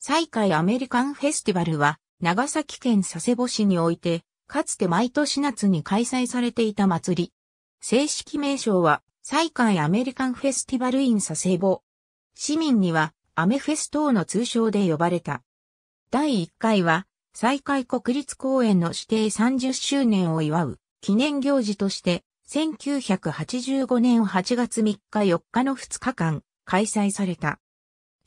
西海アメリカンフェスティバルは、長崎県佐世保市において、かつて毎年夏に開催されていた祭り。正式名称は、西海アメリカンフェスティバルイン佐世保。市民には、アメフェス等の通称で呼ばれた。第1回は、西海国立公園の指定30周年を祝う記念行事として、1985年8月3日4日の2日間開催された。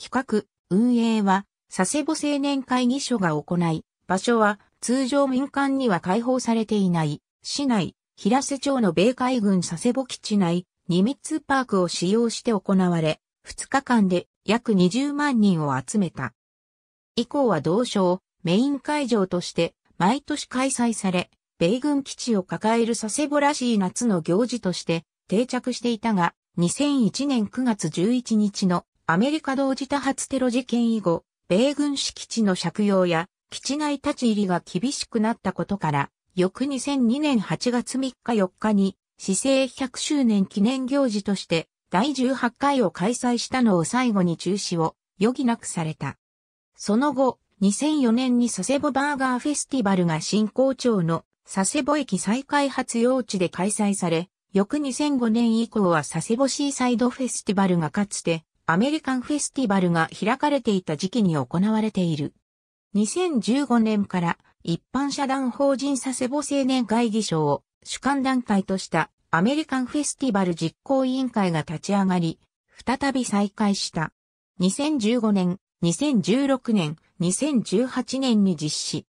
企画、運営は、佐世保青年会議所が行い、場所は通常民間には開放されていない、市内、平瀬町の米海軍佐世保基地内、ニミッツパークを使用して行われ、2日間で約20万人を集めた。以降は同省、メイン会場として毎年開催され、米軍基地を抱える佐世保らしい夏の行事として定着していたが、2001年9月11日のアメリカ同時多発テロ事件以後、米軍敷地の借用や基地内立ち入りが厳しくなったことから、翌2002年8月3日4日に、市政100周年記念行事として、第18回を開催したのを最後に中止を余儀なくされた。その後、2004年に佐世保バーガーフェスティバルが新校長の佐世保駅再開発用地で開催され、翌2005年以降は佐世保シーサイドフェスティバルがかつてアメリカンフェスティバルが開かれていた時期に行われている。2015年から一般社団法人佐世保青年会議所を主管団体としたアメリカンフェスティバル実行委員会が立ち上がり、再び再開した。2015年、2016年、2018年に実施。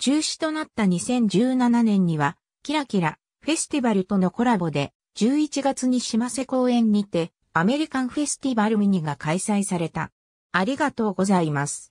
中止となった2017年には、キラキラフェスティバルとのコラボで、11月に島瀬公園にて、アメリカンフェスティバルミニが開催された。ありがとうございます。